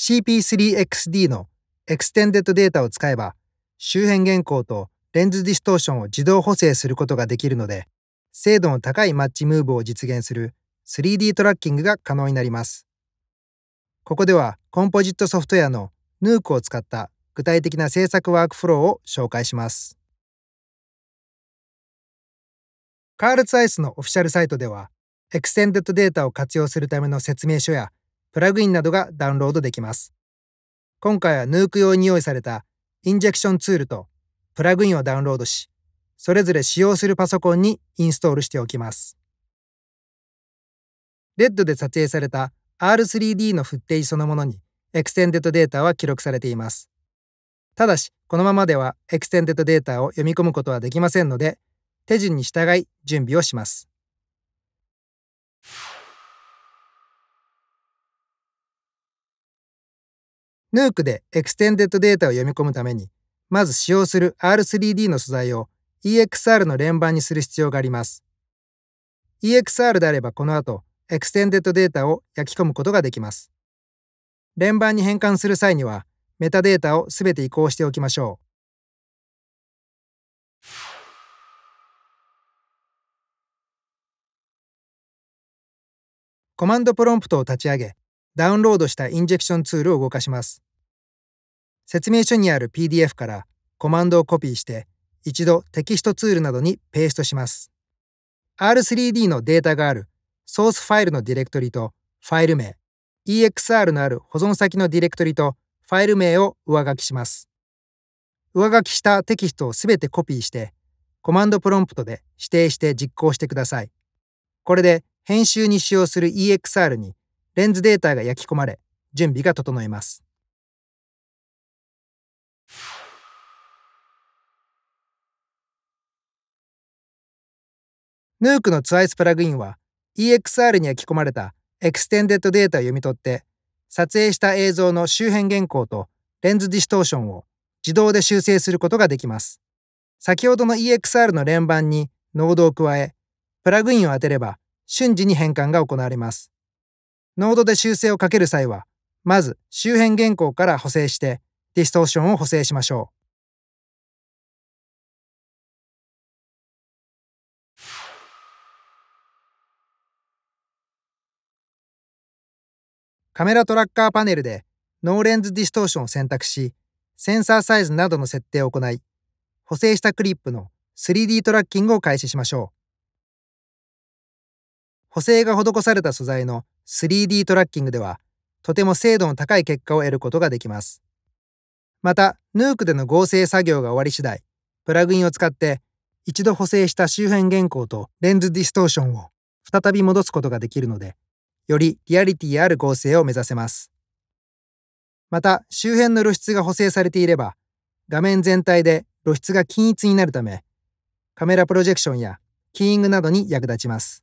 CP3XD のエクステンデッドデータを使えば、周辺原稿とレンズディストーションを自動補正することができるので、精度の高いマッチムーブを実現する 3D トラッキングが可能になります。ここではコンポジットソフトウェアの n u c を使った具体的な制作ワークフローを紹介します。カールツアイスのオフィシャルサイトでは、エクステンデッドデータを活用するための説明書やプラグインなどがダウンロードできます。今回はヌーク用に用意されたインジェクションツールとプラグインをダウンロードし、それぞれ使用するパソコンにインストールしておきます。レッドで撮影された R3D のフッテージそのものにエクステンデッドデータは記録されています。ただし、このままではエクステンデッドデータを読み込むことはできませんので、手順に従い準備をします。n u c でエクステンデッドデータを読み込むために、まず使用する R3D の素材を EXR の連番にする必要があります。EXR であればこの後、エクステンデッドデータを焼き込むことができます。連番に変換する際には、メタデータをすべて移行しておきましょう。コマンドプロンプトを立ち上げ、ダウンロードしたインジェクションツールを動かします。説明書にある PDF からコマンドをコピーして、一度テキストツールなどにペーストします。R3D のデータがあるソースファイルのディレクトリとファイル名、EXR のある保存先のディレクトリとファイル名を上書きします。上書きしたテキストをすべてコピーして、コマンドプロンプトで指定して実行してください。これで編集に使用する EXR にレンズデータが焼き込まれ、準備が整えます。ヌークの TWICE プラグインは EXR に焼き込まれたエクステンデッドデータを読み取って撮影した映像の周辺原稿とレンズディストーションを自動で修正することができます。先ほどの EXR の連番にノードを加えプラグインを当てれば瞬時に変換が行われます。ノードで修正をかける際は、まず周辺原稿から補正して、ディストーションを補正しましょう。カメラトラッカーパネルでノーレンズディストーションを選択し、センサーサイズなどの設定を行い、補正したクリップの 3D トラッキングを開始しましょう。補正が施された素材の 3D トラッキングでは、とても精度の高い結果を得ることができます。また、ヌークでの合成作業が終わり次第、プラグインを使って、一度補正した周辺原稿とレンズディストーションを再び戻すことができるので、よりリアリティある合成を目指せます。また、周辺の露出が補正されていれば、画面全体で露出が均一になるため、カメラプロジェクションやキーイングなどに役立ちます。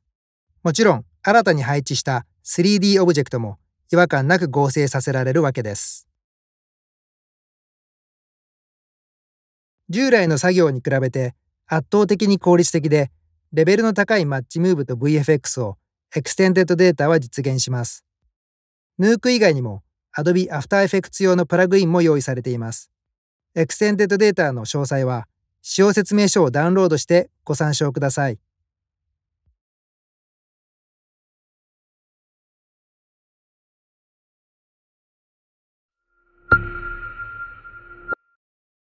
もちろん、新たに配置した 3D オブジェクトも違和感なく合成させられるわけです。従来の作業に比べて圧倒的に効率的で、レベルの高いマッチムーブと VFX をエクステンデッドデータは実現します。ヌーク以外にも Adobe After Effects 用のプラグインも用意されています。エクステンデッドデータの詳細は使用説明書をダウンロードしてご参照ください。